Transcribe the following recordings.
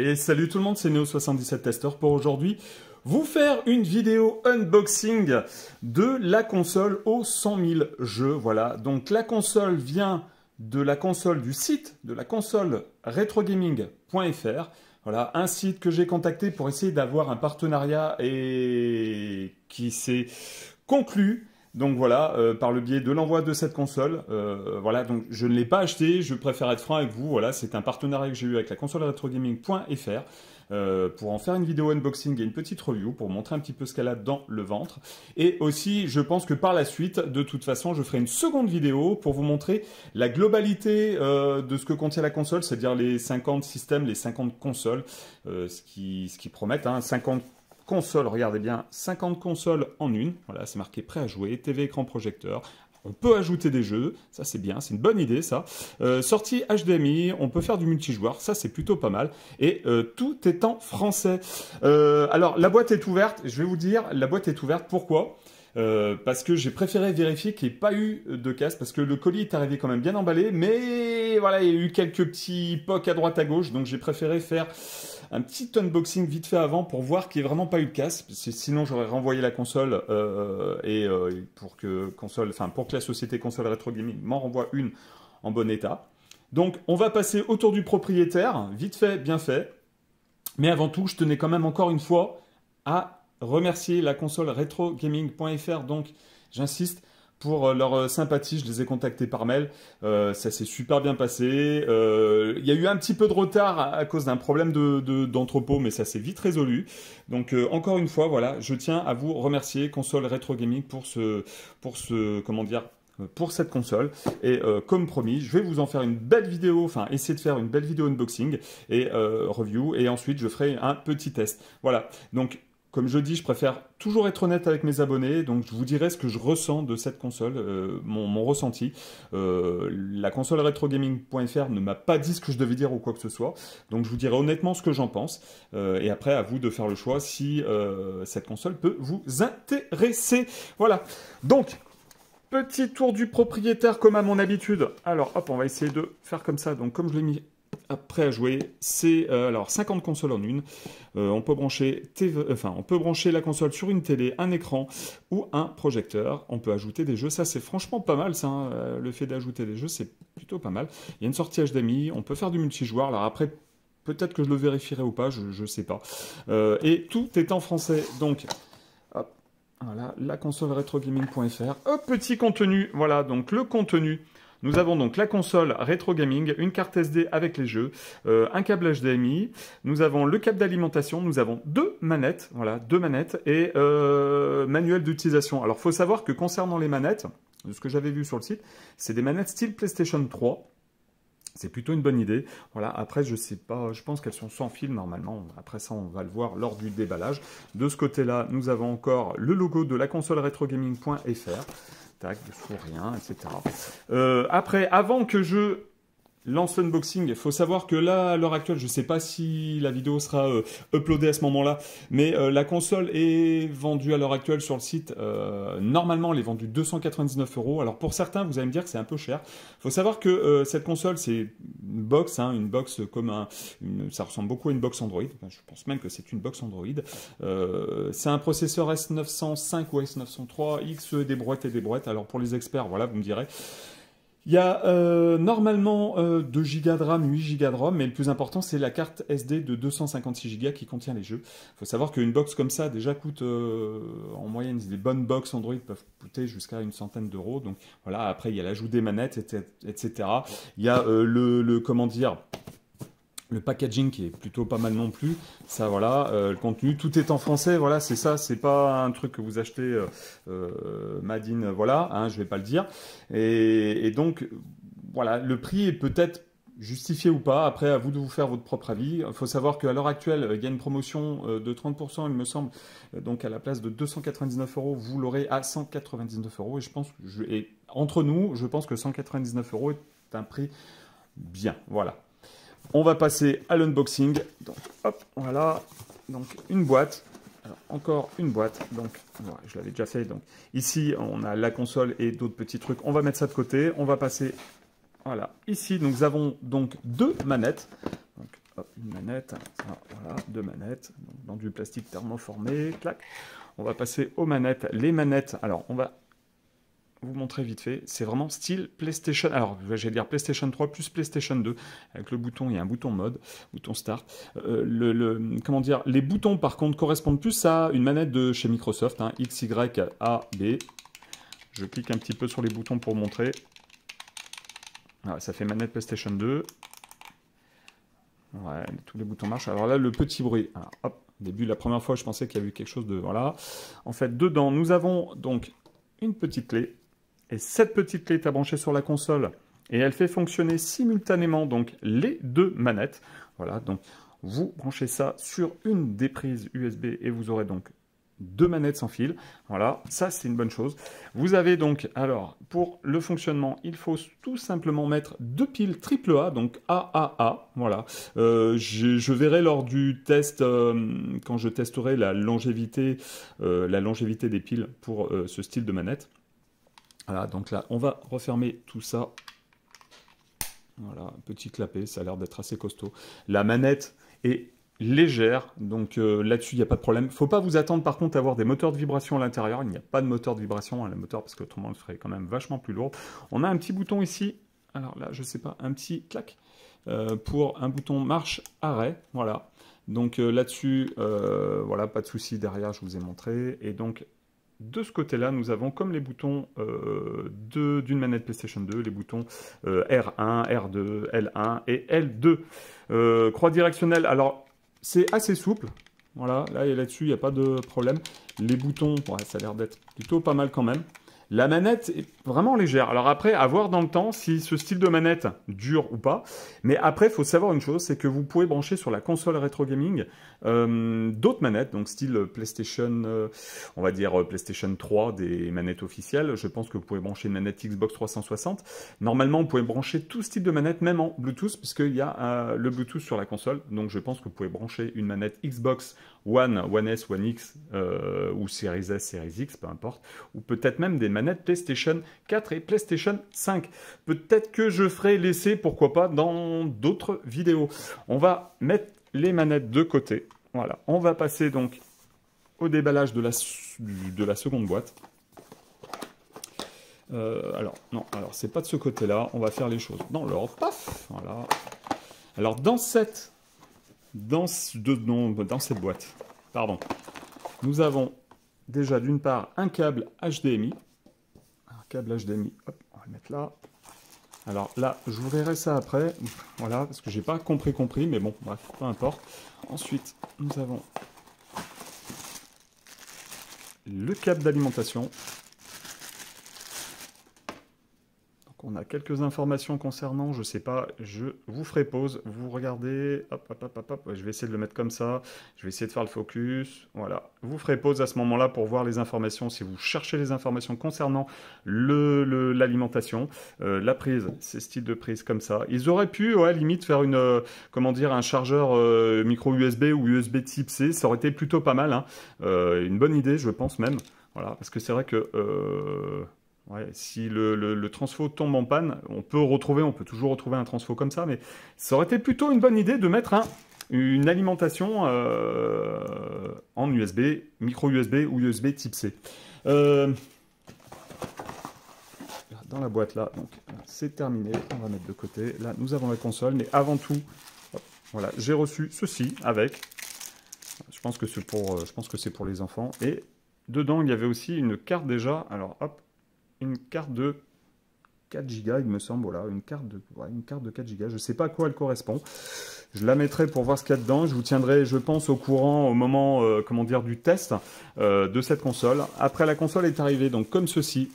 Et salut tout le monde, c'est Neo77 Tester pour aujourd'hui vous faire une vidéo unboxing de la console aux 100 000 jeux. Voilà, donc la console vient de la console du site de la console retrogaming.fr. Voilà, un site que j'ai contacté pour essayer d'avoir un partenariat et qui s'est conclu donc voilà, euh, par le biais de l'envoi de cette console, euh, voilà, donc je ne l'ai pas acheté, je préfère être franc avec vous, voilà, c'est un partenariat que j'ai eu avec la console retrogaming.fr euh, pour en faire une vidéo unboxing et une petite review pour montrer un petit peu ce qu'elle a dans le ventre. Et aussi, je pense que par la suite, de toute façon, je ferai une seconde vidéo pour vous montrer la globalité de ce que contient la console, c'est-à-dire les 50 systèmes, les 50 consoles, ce, qui, ce qui promettent, hein, 50 console, regardez bien, 50 consoles en une. Voilà, c'est marqué prêt à jouer, TV, écran, projecteur. On peut ajouter des jeux, ça c'est bien, c'est une bonne idée ça. Euh, sortie HDMI, on peut faire du multijoueur, ça c'est plutôt pas mal. Et euh, tout est en français. Euh, alors la boîte est ouverte, je vais vous dire, la boîte est ouverte, pourquoi parce que j'ai préféré vérifier qu'il n'y ait pas eu de casse, parce que le colis est arrivé quand même bien emballé, mais voilà, il y a eu quelques petits pocs à droite à gauche, donc j'ai préféré faire un petit unboxing vite fait avant pour voir qu'il n'y ait vraiment pas eu de casse. Sinon, j'aurais renvoyé la console euh, euh, et euh, pour que console, pour que la société console Retro gaming m'en renvoie une en bon état. Donc, on va passer autour du propriétaire, vite fait, bien fait. Mais avant tout, je tenais quand même encore une fois à remercier la console RetroGaming.fr. Donc, j'insiste, pour euh, leur euh, sympathie. Je les ai contactés par mail. Euh, ça s'est super bien passé. Il y a eu un petit peu de retard à, cause d'un problème d'entrepôt, de, d'entrepôt mais ça s'est vite résolu. Donc encore une fois, voilà, je tiens à vous remercier Console Retro Gaming pour ce, pour ce, comment dire, pour cette console. Et comme promis, je vais vous en faire une belle vidéo, enfin essayer de faire une belle vidéo unboxing et review. Et ensuite, je ferai un petit test. Voilà. Donc comme je dis, je préfère toujours être honnête avec mes abonnés, donc je vous dirai ce que je ressens de cette console, euh, mon, ressenti. Euh, la console retrogaming.fr ne m'a pas dit ce que je devais dire ou quoi que ce soit, donc je vous dirai honnêtement ce que j'en pense, euh, et après à vous de faire le choix si cette console peut vous intéresser. Voilà, donc petit tour du propriétaire comme à mon habitude. Alors hop, on va essayer de faire comme ça, donc comme je l'ai mis après à jouer. C'est euh, alors 50 consoles en une. Euh, on peut brancher enfin on peut brancher la console sur une télé, un écran ou un projecteur. On peut ajouter des jeux. Ça c'est franchement pas mal. Ça, hein. euh, le fait d'ajouter des jeux c'est plutôt pas mal. Il y a une sortie HDMI. On peut faire du multijoueur. Alors après peut-être que je le vérifierai ou pas. Je ne sais pas. et tout est en français. Donc voilà la console Gaming.fr. Petit contenu. Voilà donc le contenu. Nous avons donc la console rétro gaming, une carte SD avec les jeux, euh, un câble HDMI. Nous avons le câble d'alimentation. Nous avons deux manettes, voilà, deux manettes et euh, manuel d'utilisation. Alors, faut savoir que concernant les manettes, de ce que j'avais vu sur le site, c'est des manettes style PlayStation 3. C'est plutôt une bonne idée. Voilà, après, je sais pas, je pense qu'elles sont sans fil normalement. Après ça, on va le voir lors du déballage. De ce côté-là, nous avons encore le logo de la console rétro gaming.fr tac, je faut rien, etc. Euh, après, avant que je lance l'unboxing, il faut savoir que là, à l'heure actuelle, je ne sais pas si la vidéo sera euh, uploadée à ce moment-là, mais euh, la console est vendue à l'heure actuelle sur le site. normalement, elle est vendue 299 euros. Alors pour certains, vous allez me dire que c'est un peu cher. Il faut savoir que cette console, c'est box, une box hein, comme un, ça ressemble beaucoup à une box Android. Je pense même que c'est une box Android. Euh, c'est un processeur S905 ou S903 X des brouettes et des brouettes. Alors pour les experts, voilà, vous me direz. Il y a euh, normalement 2 euh, Go de RAM, 8 Go de ROM, mais le plus important c'est la carte SD de 256 Go qui contient les jeux. Il faut savoir qu'une box comme ça déjà coûte euh, en moyenne, Des bonnes box Android peuvent coûter jusqu'à une centaine d'euros. Donc voilà, après il y a l'ajout des manettes, etc. Il y a le, comment dire, le packaging qui est plutôt pas mal non plus. Ça, voilà, euh, le contenu, tout est en français. Voilà, c'est ça. C'est pas un truc que vous achetez euh, euh, Madine. Voilà, hein, je vais pas le dire. Et, donc, voilà, le prix est peut-être justifié ou pas. Après, à vous de vous faire votre propre avis. Il faut savoir qu'à l'heure actuelle, il y a une promotion de 30%, il me semble. Donc, à la place de 299 euros, vous l'aurez à 199 euros. Et je pense, entre nous, je pense que 199 euros est un prix bien. Voilà. On va passer à l'unboxing. Donc, hop, voilà. Donc, une boîte. encore une boîte. Donc, je l'avais déjà fait. Donc, ici, on a la console et d'autres petits trucs. On va mettre ça de côté. On va passer. Voilà. Ici, nous avons donc deux manettes. Donc, hop, une manette. Ah, voilà, deux manettes. dans du plastique thermoformé. Clac. On va passer aux manettes. Les manettes. Alors, on va vous montrer vite fait. C'est vraiment style PlayStation. Alors, vais dire PlayStation 3 plus PlayStation 2 avec le bouton. Il y a un bouton mode, bouton start. Euh, le, comment dire Les boutons, par contre, correspondent plus à une manette de chez Microsoft. Hein, X, Y, A, B. Je clique un petit peu sur les boutons pour montrer. Ah, ça fait manette PlayStation 2. tous les boutons marchent. Alors là, le petit bruit. Alors, ah, début, la première fois, je pensais qu'il y avait quelque chose de... Voilà. En fait, dedans, nous avons donc une petite clé et cette petite clé est à brancher sur la console. Et elle fait fonctionner simultanément donc les deux manettes. Voilà, donc vous branchez ça sur une des prises USB et vous aurez donc deux manettes sans fil. Voilà, ça c'est une bonne chose. Vous avez donc, alors, pour le fonctionnement, il faut tout simplement mettre deux piles triple donc AAA, voilà. Euh, je, verrai lors du test, euh, quand je testerai la longévité, euh, la longévité des piles pour ce style de manette. Voilà, donc là, on va refermer tout ça. Voilà, petit clapet, ça a l'air d'être assez costaud. La manette est légère, donc euh, là-dessus, il n'y a pas de problème. Il ne Faut pas vous attendre, par contre, à avoir des moteurs de vibration à l'intérieur. Il n'y a pas de moteur de vibration, à la moteur, parce que tout le monde le ferait quand même vachement plus lourd. On a un petit bouton ici. Alors là, je ne sais pas, un petit clac euh, pour un bouton marche-arrêt. Voilà. Donc euh, là-dessus, voilà, pas de souci derrière, je vous ai montré. Et donc de ce côté-là, nous avons comme les boutons euh, d'une manette PlayStation 2, les boutons R1, R2, L1 et L2. Euh, croix directionnelle, alors c'est assez souple. Voilà, là et là-dessus, il n'y a pas de problème. Les boutons, ça a l'air d'être plutôt pas mal quand même. La manette est vraiment légère. Alors après, à voir dans le temps si ce style de manette dure ou pas. Mais après, il faut savoir une chose, c'est que vous pouvez brancher sur la console rétro gaming euh, d'autres manettes, donc style PlayStation, euh, on va dire euh, PlayStation 3, des manettes officielles. Je pense que vous pouvez brancher une manette Xbox 360. Normalement, vous pouvez brancher tout ce type de manette, même en Bluetooth, puisqu'il y a le Bluetooth sur la console. Donc je pense que vous pouvez brancher une manette Xbox One, One S, One X, ou Series S, Series X, peu importe. Ou peut-être même des manettes PlayStation 4 et PlayStation 5. Peut-être que je ferai laisser pourquoi pas, dans d'autres vidéos. On va mettre les manettes de côté. Voilà, on va passer donc au déballage de la, de la seconde boîte. Euh, alors, non, alors c'est pas de ce côté-là. On va faire les choses dans l'ordre. Paf Voilà. Alors, dans cette, dans, dans cette boîte, pardon, nous avons déjà d'une part un câble HDMI câblage HDMI. Hop, on va le mettre là. Alors là, je vous verrai ça après. Voilà, parce que j'ai pas compris, compris, mais bon, bref, peu importe. Ensuite, nous avons le câble d'alimentation. on a quelques informations concernant, je sais pas, je vous ferai pause, vous regardez, hop, hop, hop, hop, hop, je vais essayer de le mettre comme ça, je vais essayer de faire le focus, voilà. Vous ferez pause à ce moment-là pour voir les informations, si vous cherchez les informations concernant l'alimentation, le, euh, la prise, ces styles de prise comme ça. Ils auraient pu, ouais, limite faire une, euh, comment dire, un chargeur euh, micro USB ou USB type C, ça aurait été plutôt pas mal, hein. une bonne idée, je pense même. Voilà, parce que c'est vrai que si le, le, transfo tombe en panne, on peut retrouver, on peut toujours retrouver un transfo comme ça, mais ça aurait été plutôt une bonne idée de mettre un, une alimentation euh, en USB, micro USB ou USB type C. Euh, dans la boîte là, donc c'est terminé, on va mettre de côté. Là, nous avons la console, mais avant tout, voilà, j'ai reçu ceci avec. Je pense que c'est pour, euh, je pense que c'est pour les enfants. Et dedans, il y avait aussi une carte déjà. Alors, hop, une carte de 4 Go, il me semble, voilà, une carte de, une carte de 4 Go. Je ne sais pas à quoi elle correspond. Je la mettrai pour voir ce qu'il y a dedans. Je vous tiendrai, je pense, au courant au moment, euh, comment dire, du test euh, de cette console. Après, la console est arrivée donc comme ceci,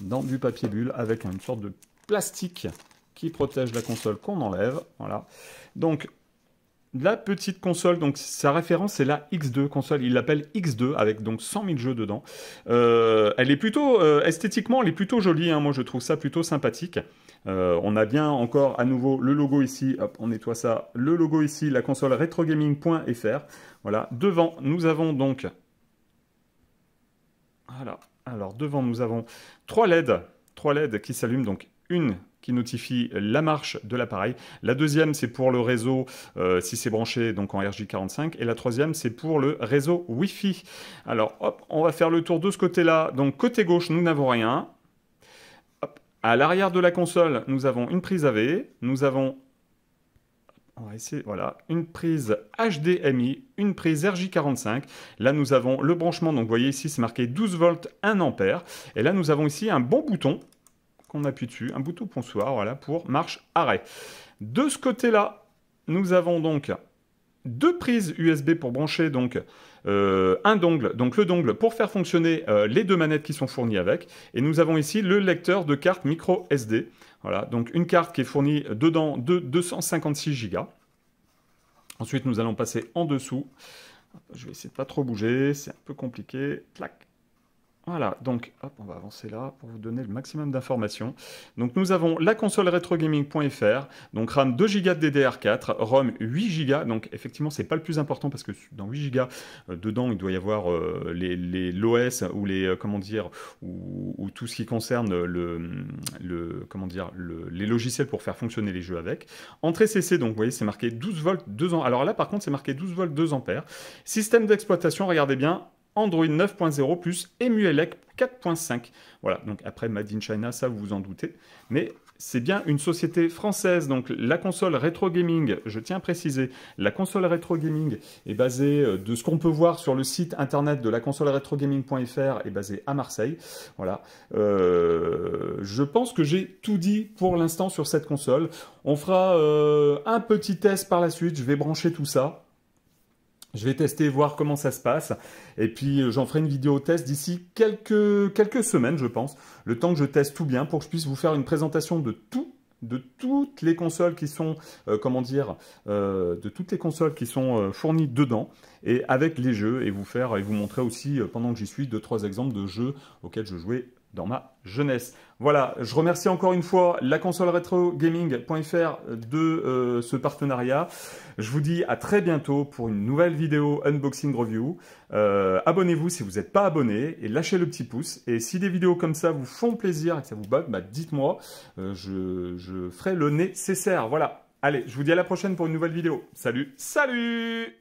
dans du papier bulle, avec une sorte de plastique qui protège la console qu'on enlève. Voilà. Donc, la petite console, donc sa référence c'est la X2 console, il l'appelle X2 avec donc 100 000 jeux dedans. Euh, elle est plutôt euh, esthétiquement, elle est plutôt jolie, hein. moi je trouve ça plutôt sympathique. Euh, on a bien encore à nouveau le logo ici, hop, on nettoie ça, le logo ici, la console retrogaming.fr. Voilà, devant nous avons donc. Voilà, alors devant nous avons trois LED, trois LED qui s'allument donc une qui notifie la marche de l'appareil. La deuxième, c'est pour le réseau euh, si c'est branché donc en RJ45. Et la troisième, c'est pour le réseau Wi-Fi. Alors, hop, on va faire le tour de ce côté-là. Donc, côté gauche, nous n'avons rien. À l'arrière de la console, nous avons une prise AV. Nous avons on va essayer, voilà, une prise HDMI, une prise RJ45. Là, nous avons le branchement, donc vous voyez ici, c'est marqué 12 volts 1 ampère. Et là, nous avons ici un bon bouton qu'on appuie dessus, un bouton ponçoir, voilà, pour marche arrêt. De ce côté-là, nous avons donc deux prises USB pour brancher donc euh, un dongle, donc le dongle pour faire fonctionner euh, les deux manettes qui sont fournies avec. Et nous avons ici le lecteur de carte micro SD. Voilà, donc une carte qui est fournie dedans de 256 Go. Ensuite, nous allons passer en dessous. Je vais essayer de pas trop bouger, c'est un peu compliqué. Clac. Voilà, donc on va avancer là pour vous donner le maximum d'informations. Donc nous avons la console retrogaming.fr, donc RAM 2 Go DDR4, ROM 8 Go. Donc effectivement, c'est pas le plus important parce que dans 8 Go, euh, dedans, il doit y avoir euh, l'OS ou les euh, comment dire ou, tout ce qui concerne le, comment dire les logiciels pour faire fonctionner les jeux avec. Entrée CC, donc vous voyez, c'est marqué 12 volts 2 a Alors là, par contre, c'est marqué 12 volts 2 a Système d'exploitation, regardez bien, Android 9.0 plus EmuElec 4.5. Voilà, donc après Made China, ça vous vous en doutez. Mais c'est bien une société française. Donc la console Retro gaming, je tiens à préciser, la console Retro gaming est basée, euh, de ce qu'on peut voir sur le site internet de la console rétro gaming.fr, est basée à Marseille. Voilà. Euh, je pense que j'ai tout dit pour l'instant sur cette console. On fera euh, un petit test par la suite. Je vais brancher tout ça je vais tester, voir comment ça se passe. Et puis, euh, j'en ferai une vidéo test d'ici quelques, quelques semaines, je pense. Le temps que je teste tout bien pour que je puisse vous faire une présentation de tout de toutes les consoles qui sont, euh, comment dire, euh, de toutes les consoles qui sont fournies dedans et avec les jeux et vous faire et vous montrer aussi pendant que j'y suis deux trois exemples de jeux auxquels je jouais dans ma jeunesse. Voilà, je remercie encore une fois la console rétro gaming.fr de euh, ce partenariat. Je vous dis à très bientôt pour une nouvelle vidéo unboxing review. Euh, abonnez-vous si vous n'êtes pas abonné et lâchez le petit pouce. Et si des vidéos comme ça vous font plaisir et que ça vous bat dites-moi, euh, je ferai le nécessaire. Voilà, allez, je vous dis à la prochaine pour une nouvelle vidéo. Salut, salut